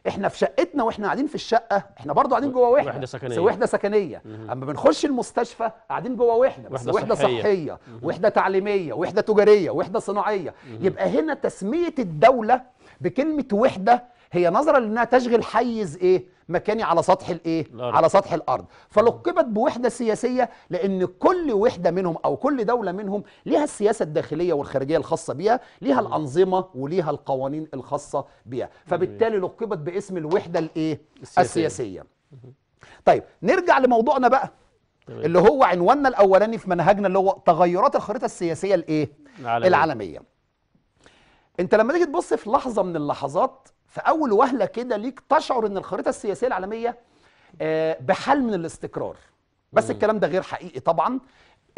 احنا في شقتنا واحنا قاعدين في الشقه احنا برضو قاعدين جوه وحده وحده سكنيه وحده سكنيه اما بنخش المستشفى قاعدين جوه وحده بس وحده صحيه, صحية. وحده تعليميه وحده تجاريه وحده صناعيه يبقى هنا تسميه الدوله بكلمه وحده هي نظرا لانها تشغل حيز ايه مكاني على سطح الايه على سطح الارض فلقبت بوحده سياسيه لان كل وحده منهم او كل دوله منهم ليها السياسه الداخليه والخارجيه الخاصه بيها ليها الانظمه وليها القوانين الخاصه بيها فبالتالي لقبت باسم الوحده الايه السياسيه, السياسية. طيب نرجع لموضوعنا بقى اللي هو عنواننا الاولاني في منهجنا اللي هو تغيرات الخريطه السياسيه الايه العالميه انت لما تيجي تبص في لحظه من اللحظات فاول وهله كده ليك تشعر ان الخريطه السياسيه العالميه آه، بحال من الاستقرار بس الكلام ده غير حقيقي طبعا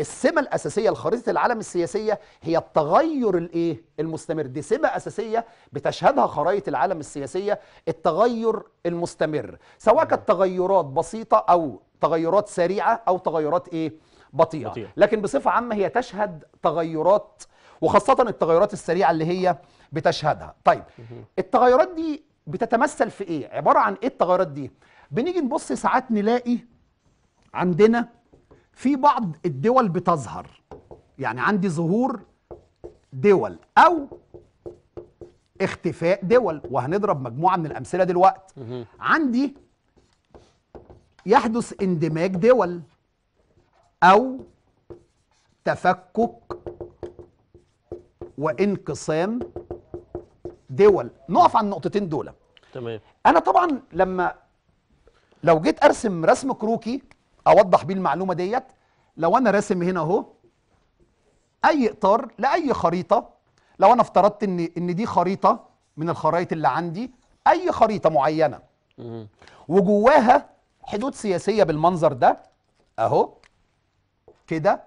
السمه الاساسيه لخريطه العالم السياسيه هي التغير الايه المستمر دي سمه اساسيه بتشهدها خرائط العالم السياسيه التغير المستمر سواء كانت تغيرات بسيطه او تغيرات سريعه او تغيرات ايه بطيئه, بطيئة. لكن بصفه عامه هي تشهد تغيرات وخاصه التغيرات السريعه اللي هي بتشهدها طيب التغيرات دي بتتمثل في ايه عباره عن ايه التغيرات دي بنيجي نبص ساعات نلاقي عندنا في بعض الدول بتظهر يعني عندي ظهور دول او اختفاء دول وهنضرب مجموعه من الامثله دلوقتي عندي يحدث اندماج دول او تفكك وانقسام دول نقف عن النقطتين دول تمام انا طبعا لما لو جيت ارسم رسم كروكي اوضح بيه المعلومه ديت لو انا راسم هنا اهو اي اطار لاي خريطه لو انا افترضت ان ان دي خريطه من الخرائط اللي عندي اي خريطه معينه وجواها حدود سياسيه بالمنظر ده اهو كده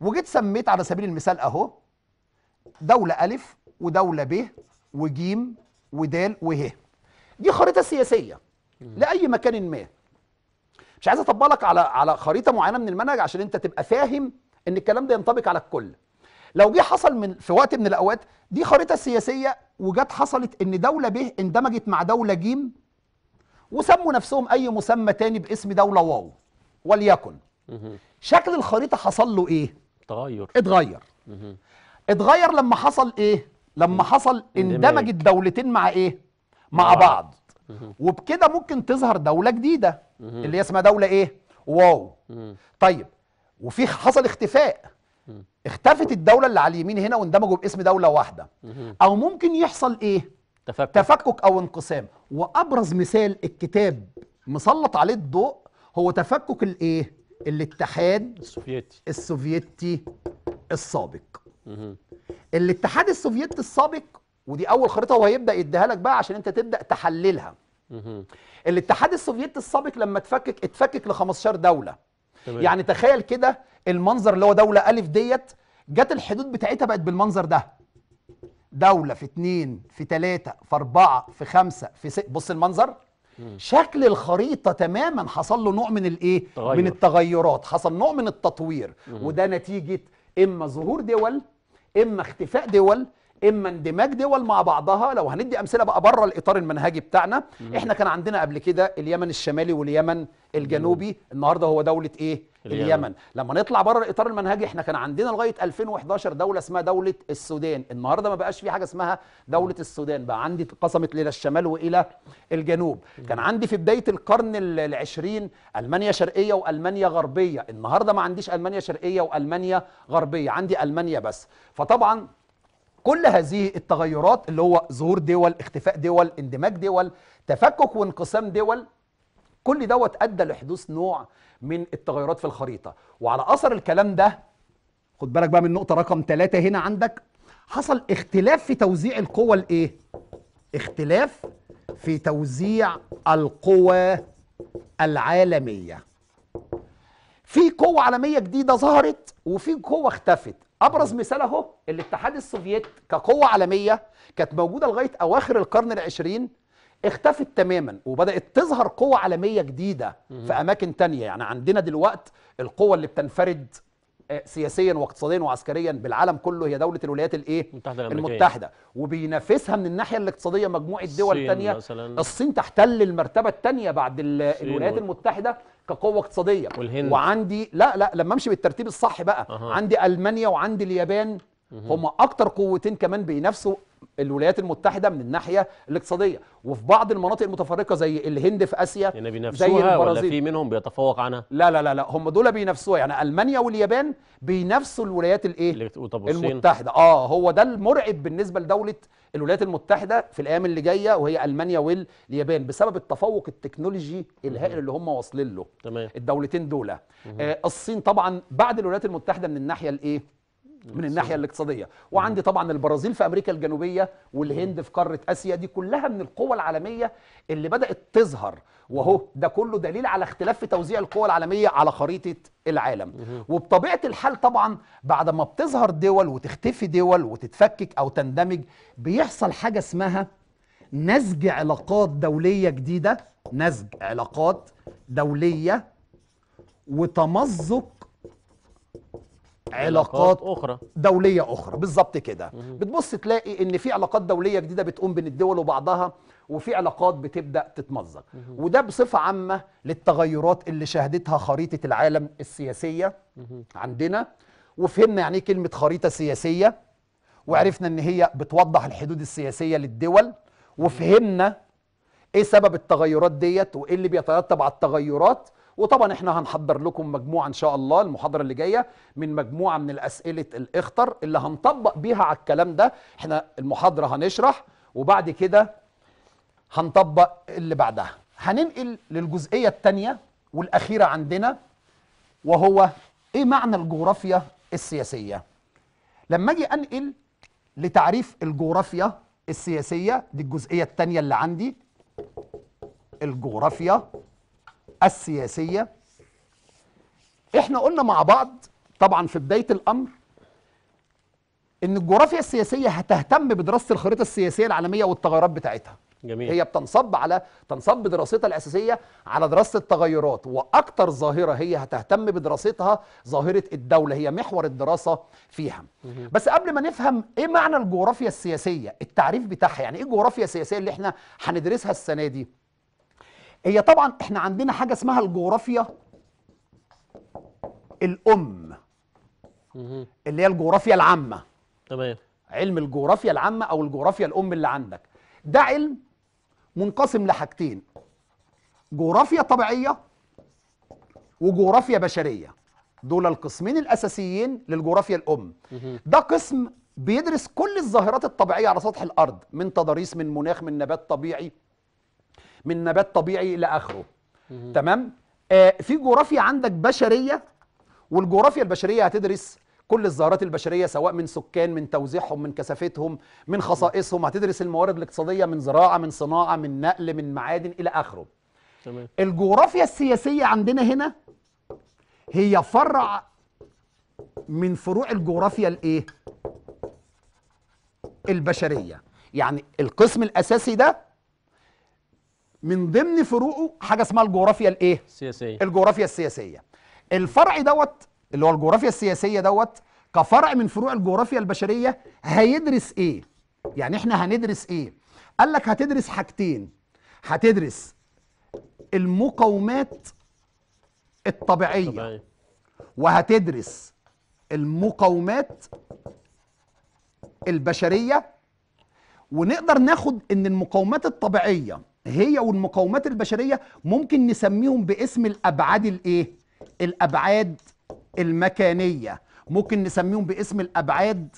وجيت سميت على سبيل المثال اهو دولة ألف ودولة ب وجيم ودال وه دي خريطة سياسية لأي مكان ما مش عايز اطبق لك على على خريطة معينة من المنهج عشان انت تبقى فاهم ان الكلام ده ينطبق على الكل لو جه حصل من في وقت من الاوقات دي خريطة سياسية وجت حصلت ان دولة ب اندمجت مع دولة جيم وسموا نفسهم اي مسمى تاني باسم دولة واو وليكن شكل الخريطة حصل له ايه؟ تغير اتغير مه. اتغير لما حصل ايه لما حصل اندمج الدولتين مع ايه مع بعض وبكده ممكن تظهر دولة جديدة اللي هي اسمها دولة ايه واو طيب وفي حصل اختفاء اختفت الدولة اللي على اليمين هنا واندمجوا باسم دولة واحدة او ممكن يحصل ايه تفكك, تفكك او انقسام وابرز مثال الكتاب مسلط عليه الضوء هو تفكك الايه الاتحاد السوفيتي السوفيتي السابق الاتحاد السوفيتي السابق ودي اول خريطه هو هيبدا يديها لك بقى عشان انت تبدا تحللها الاتحاد السوفيتي السابق لما اتفكك اتفكك ل 15 دوله تمام. يعني تخيل كده المنظر اللي هو دوله الف ديت جت الحدود بتاعتها بقت بالمنظر ده دولة في اتنين في تلاتة في أربعة في خمسة في ست بص المنظر شكل الخريطه تماما حصل له نوع من الايه تغير. من التغيرات حصل نوع من التطوير مم. وده نتيجه اما ظهور دول اما اختفاء دول اما اندماج دول مع بعضها لو هندي امثله بقى بره الاطار المنهجي بتاعنا مم. احنا كان عندنا قبل كده اليمن الشمالي واليمن الجنوبي مم. النهارده هو دوله ايه اليمن, اليمن. لما نطلع بره الاطار المنهجي احنا كان عندنا لغايه 2011 دوله اسمها دوله السودان النهارده ما بقاش في حاجه اسمها دوله السودان بقى عندي قسمت الى الشمال والى الجنوب كان عندي في بدايه القرن العشرين المانيا شرقيه والمانيا غربيه النهارده ما عنديش المانيا شرقيه والمانيا غربيه عندي المانيا بس فطبعا كل هذه التغيرات اللي هو ظهور دول اختفاء دول اندماج دول تفكك وانقسام دول كل دوت ادى لحدوث نوع من التغيرات في الخريطه وعلى اثر الكلام ده خد بالك بقى من نقطه رقم ثلاثة هنا عندك حصل اختلاف في توزيع القوى الايه اختلاف في توزيع القوى العالميه في قوة عالمية جديدة ظهرت وفي قوة اختفت أبرز مثال أهو الاتحاد السوفيتي كقوة عالمية كانت موجودة لغاية أواخر القرن العشرين اختفت تماما وبدات تظهر قوه عالميه جديده في اماكن تانية يعني عندنا دلوقت القوه اللي بتنفرد آه، سياسيا واقتصاديا وعسكريا بالعالم كله هي دوله الولايات الايه المتحده, الأمريكية. المتحده وبينافسها من الناحيه الاقتصاديه مجموعه دول تانية مثلاً. الصين تحتل المرتبه الثانيه بعد الولايات المتحده كقوه اقتصاديه والهند. وعندي لا لا لما امشي بالترتيب الصح بقى أه. عندي المانيا وعندي اليابان هم اكتر قوتين كمان بينافسوا الولايات المتحده من الناحيه الاقتصاديه وفي بعض المناطق المتفرقه زي الهند في اسيا يعني بينافسوها ولا في منهم بيتفوق عنها لا لا لا لا هم دول بينافسوها يعني المانيا واليابان بينافسوا الولايات الايه المتحده اه هو ده المرعب بالنسبه لدوله الولايات المتحده في الايام اللي جايه وهي المانيا واليابان بسبب التفوق التكنولوجي الهائل اللي هم واصلين له تمام الدولتين دول آه الصين طبعا بعد الولايات المتحده من الناحيه الايه من الناحيه الاقتصاديه وعندي طبعا البرازيل في امريكا الجنوبيه والهند في قاره اسيا دي كلها من القوى العالميه اللي بدات تظهر واهو ده كله دليل على اختلاف في توزيع القوى العالميه على خريطه العالم وبطبيعه الحال طبعا بعد ما بتظهر دول وتختفي دول وتتفكك او تندمج بيحصل حاجه اسمها نسج علاقات دوليه جديده نسج علاقات دوليه وتمزق علاقات اخرى دوليه اخرى بالظبط كده بتبص تلاقي ان في علاقات دوليه جديده بتقوم بين الدول وبعضها وفي علاقات بتبدا تتمزق وده بصفه عامه للتغيرات اللي شهدتها خريطه العالم السياسيه عندنا وفهمنا يعني ايه كلمه خريطه سياسيه وعرفنا ان هي بتوضح الحدود السياسيه للدول وفهمنا ايه سبب التغيرات ديت وايه اللي بيترتب على التغيرات وطبعا احنا هنحضر لكم مجموعه ان شاء الله المحاضره اللي جايه من مجموعه من الاسئله الاخطر اللي هنطبق بيها على الكلام ده احنا المحاضره هنشرح وبعد كده هنطبق اللي بعدها هننقل للجزئيه الثانيه والاخيره عندنا وهو ايه معنى الجغرافيا السياسيه لما اجي انقل لتعريف الجغرافيا السياسيه دي الجزئيه الثانيه اللي عندي الجغرافيا السياسية احنا قلنا مع بعض طبعا في بداية الأمر ان الجغرافيا السياسية هتهتم بدراسة الخريطة السياسية العالمية والتغيرات بتاعتها جميل. هي بتنصب على تنصب دراستها الأساسية على دراسة التغيرات وأكتر ظاهرة هي هتهتم بدراستها ظاهرة الدولة هي محور الدراسة فيها مه. بس قبل ما نفهم إيه معنى الجغرافيا السياسية التعريف بتاعها يعني إيه الجغرافيا السياسية اللي إحنا هندرسها السنة دي هي طبعا احنا عندنا حاجه اسمها الجغرافيا الام اللي هي الجغرافيا العامه تمام علم الجغرافيا العامه او الجغرافيا الام اللي عندك ده علم منقسم لحاجتين جغرافيا طبيعيه وجغرافيا بشريه دول القسمين الاساسيين للجغرافيا الام ده قسم بيدرس كل الظاهرات الطبيعيه على سطح الارض من تضاريس من مناخ من نبات طبيعي من نبات طبيعي الى اخره تمام آه في جغرافيا عندك بشريه والجغرافيا البشريه هتدرس كل الظاهرات البشريه سواء من سكان من توزيعهم من كثافتهم من خصائصهم هتدرس الموارد الاقتصاديه من زراعه من صناعه من نقل من معادن الى اخره تمام الجغرافيا السياسيه عندنا هنا هي فرع من فروع الجغرافيا الايه البشريه يعني القسم الاساسي ده من ضمن فروقه حاجه اسمها الجغرافيا الايه السياسيه الجغرافيا السياسيه الفرع دوت اللي هو الجغرافيا السياسيه دوت كفرع من فروع الجغرافيا البشريه هيدرس ايه يعني احنا هندرس ايه قال لك هتدرس حاجتين هتدرس المقاومات الطبيعيه وهتدرس المقاومات البشريه ونقدر ناخد ان المقاومات الطبيعيه هي والمقاومات البشريه ممكن نسميهم باسم الابعاد الايه الابعاد المكانيه ممكن نسميهم باسم الابعاد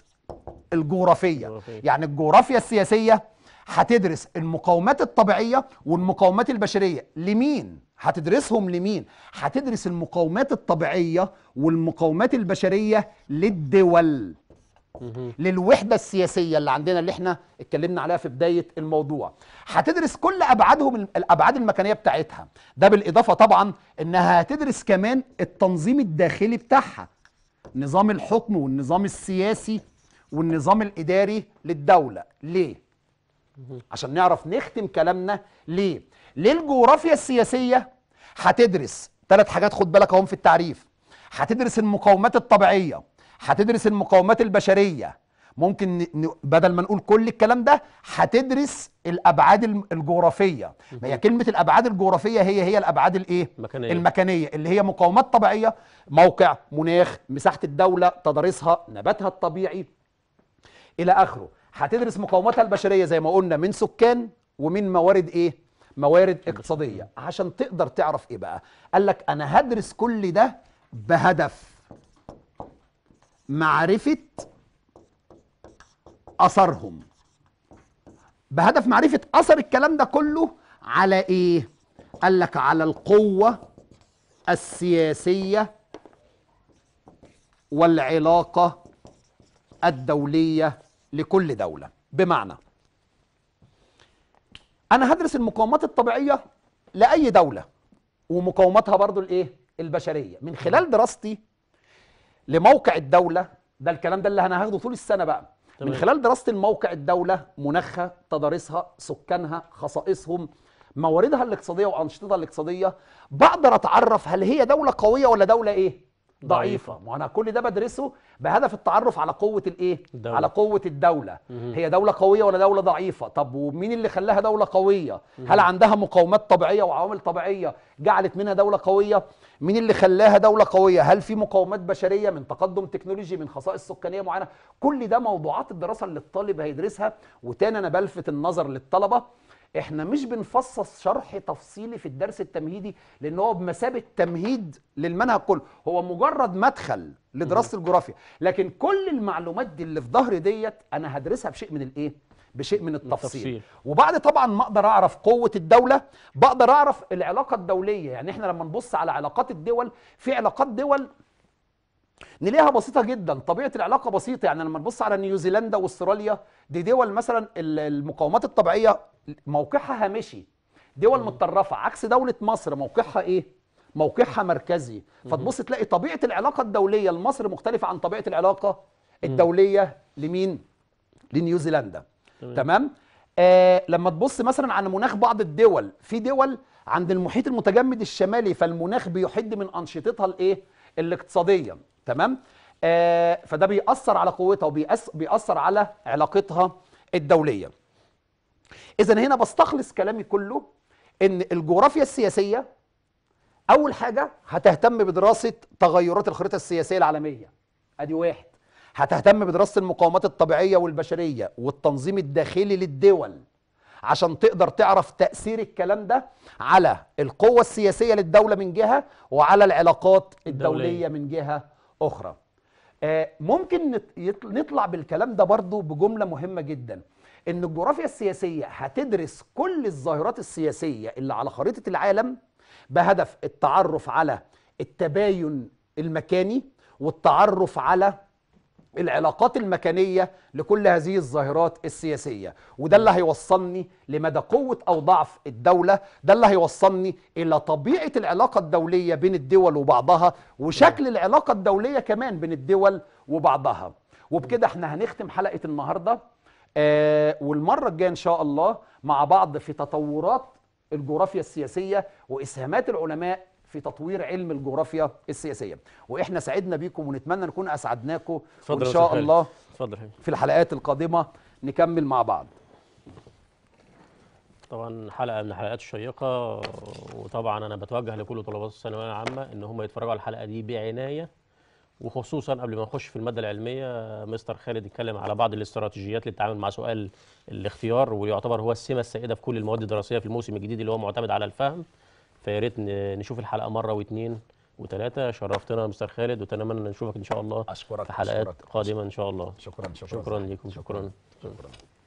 الجغرافيه يعني الجغرافيا السياسيه هتدرس المقاومات الطبيعيه والمقاومات البشريه لمين هتدرسهم لمين هتدرس المقاومات الطبيعيه والمقاومات البشريه للدول للوحده السياسيه اللي عندنا اللي احنا اتكلمنا عليها في بدايه الموضوع هتدرس كل ابعادهم الابعاد المكانيه بتاعتها ده بالاضافه طبعا انها هتدرس كمان التنظيم الداخلي بتاعها نظام الحكم والنظام السياسي والنظام الاداري للدوله ليه عشان نعرف نختم كلامنا ليه ليه الجغرافيا السياسيه هتدرس ثلاث حاجات خد بالك اهم في التعريف هتدرس المقاومات الطبيعيه هتدرس المقاومات البشريه ممكن بدل ما نقول كل الكلام ده هتدرس الابعاد الجغرافيه ما هي كلمه الابعاد الجغرافيه هي هي الابعاد الايه المكانية. المكانيه اللي هي مقاومات طبيعيه موقع مناخ مساحه الدوله تضاريسها نباتها الطبيعي الى اخره هتدرس مقاوماتها البشريه زي ما قلنا من سكان ومن موارد ايه موارد اقتصاديه عشان تقدر تعرف ايه بقى قال لك انا هدرس كل ده بهدف معرفة أثرهم بهدف معرفة أثر الكلام ده كله على إيه؟ قال لك على القوة السياسية والعلاقة الدولية لكل دولة بمعنى أنا هدرس المقاومات الطبيعية لأي دولة ومقاومتها برضو الإيه؟ البشرية من خلال دراستي لموقع الدوله ده الكلام ده اللي انا هاخده طول السنه بقى طبعا. من خلال دراسه الموقع الدوله مناخها تضاريسها سكانها خصائصهم مواردها الاقتصاديه وانشطتها الاقتصاديه بقدر اتعرف هل هي دوله قويه ولا دوله ايه ضعيفه ما انا كل ده بدرسه بهدف التعرف على قوه الايه دولة. على قوه الدوله مم. هي دوله قويه ولا دوله ضعيفه طب ومين اللي خلاها دوله قويه مم. هل عندها مقاومات طبيعيه وعوامل طبيعيه جعلت منها دوله قويه مين اللي خلاها دوله قويه هل في مقاومات بشريه من تقدم تكنولوجي من خصائص سكانيه معينه كل ده موضوعات الدراسه اللي الطالب هيدرسها وتاني انا بلفت النظر للطلبه احنا مش بنفصص شرح تفصيلي في الدرس التمهيدي لان هو بمثابه تمهيد للمنهج كله هو مجرد مدخل لدراسه الجغرافيا لكن كل المعلومات دي اللي في ظهري ديت انا هدرسها بشيء من الايه بشيء من التفصيل. التفصيل وبعد طبعا ما اقدر اعرف قوه الدوله بقدر اعرف العلاقه الدوليه يعني احنا لما نبص على علاقات الدول في علاقات دول نلاقيها بسيطه جدا طبيعه العلاقه بسيطه يعني لما نبص على نيوزيلندا واستراليا دي دول مثلا المقاومات الطبيعيه موقعها هامشي دول متطرفه عكس دوله مصر موقعها ايه موقعها مركزي فتبص تلاقي طبيعه العلاقه الدوليه لمصر مختلفه عن طبيعه العلاقه الدوليه لمين لنيوزيلندا تمام, آه لما تبص مثلا على مناخ بعض الدول في دول عند المحيط المتجمد الشمالي فالمناخ بيحد من انشطتها الايه الاقتصاديه تمام آه فده بيأثر على قوتها وبيأثر على علاقتها الدوليه اذا هنا بستخلص كلامي كله ان الجغرافيا السياسيه اول حاجه هتهتم بدراسه تغيرات الخريطه السياسيه العالميه ادي واحد هتهتم بدراسه المقاومات الطبيعيه والبشريه والتنظيم الداخلي للدول عشان تقدر تعرف تاثير الكلام ده على القوه السياسيه للدوله من جهه وعلى العلاقات الدوليه, الدولية من جهه اخرى آه، ممكن نطلع بالكلام ده برضو بجمله مهمه جدا ان الجغرافيا السياسية هتدرس كل الظاهرات السياسية اللي على خريطة العالم بهدف التعرف على التباين المكاني والتعرف على العلاقات المكانية لكل هذه الظاهرات السياسية وده اللي هيوصلني لمدى قوة أو ضعف الدولة ده اللي هيوصلني إلى طبيعة العلاقة الدولية بين الدول وبعضها وشكل العلاقة الدولية كمان بين الدول وبعضها وبكده احنا هنختم حلقة النهاردة آه، والمرة الجاية إن شاء الله مع بعض في تطورات الجغرافيا السياسية وإسهامات العلماء في تطوير علم الجغرافيا السياسية وإحنا سعدنا بيكم ونتمنى نكون أسعدناكم وإن شاء الله في الحلقات القادمة نكمل مع بعض طبعا حلقه من الحلقات الشيقه وطبعا انا بتوجه لكل طلبات الثانويه العامه ان هم يتفرجوا على الحلقه دي بعنايه وخصوصا قبل ما نخش في الماده العلميه مستر خالد اتكلم على بعض الاستراتيجيات للتعامل مع سؤال الاختيار ويعتبر هو السمه السائده في كل المواد الدراسيه في الموسم الجديد اللي هو معتمد على الفهم فيا ريت نشوف الحلقه مره واثنين وثلاثه شرفتنا مستر خالد واتمنى نشوفك ان شاء الله أشكرك في حلقات أشكرك قادمه ان شاء الله شكرا شكرا شكرا لكم شكرا, شكرا. شكرا.